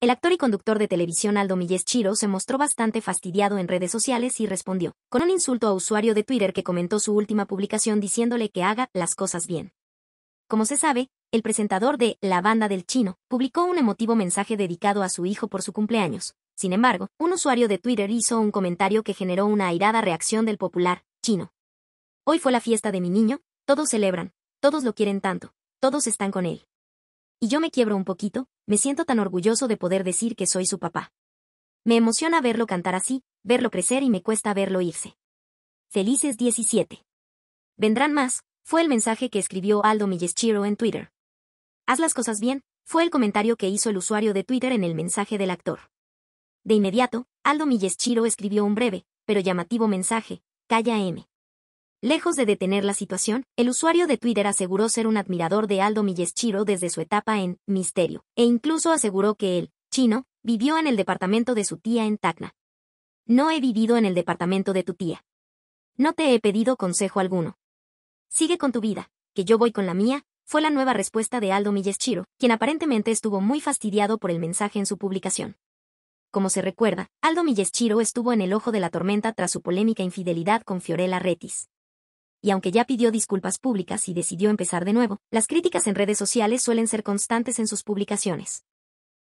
El actor y conductor de televisión Aldo Millés Chiro se mostró bastante fastidiado en redes sociales y respondió, con un insulto a usuario de Twitter que comentó su última publicación diciéndole que haga las cosas bien. Como se sabe, el presentador de La Banda del Chino publicó un emotivo mensaje dedicado a su hijo por su cumpleaños. Sin embargo, un usuario de Twitter hizo un comentario que generó una airada reacción del popular, chino. Hoy fue la fiesta de mi niño, todos celebran, todos lo quieren tanto, todos están con él y yo me quiebro un poquito, me siento tan orgulloso de poder decir que soy su papá. Me emociona verlo cantar así, verlo crecer y me cuesta verlo irse. Felices 17. Vendrán más, fue el mensaje que escribió Aldo Milleschiro en Twitter. Haz las cosas bien, fue el comentario que hizo el usuario de Twitter en el mensaje del actor. De inmediato, Aldo Milleschiro escribió un breve, pero llamativo mensaje, Calla M. Lejos de detener la situación, el usuario de Twitter aseguró ser un admirador de Aldo Milleschiro desde su etapa en Misterio, e incluso aseguró que él, chino, vivió en el departamento de su tía en Tacna. No he vivido en el departamento de tu tía. No te he pedido consejo alguno. Sigue con tu vida, que yo voy con la mía, fue la nueva respuesta de Aldo Milleschiro, quien aparentemente estuvo muy fastidiado por el mensaje en su publicación. Como se recuerda, Aldo Milleschiro estuvo en el ojo de la tormenta tras su polémica infidelidad con Fiorella Retis y aunque ya pidió disculpas públicas y decidió empezar de nuevo, las críticas en redes sociales suelen ser constantes en sus publicaciones.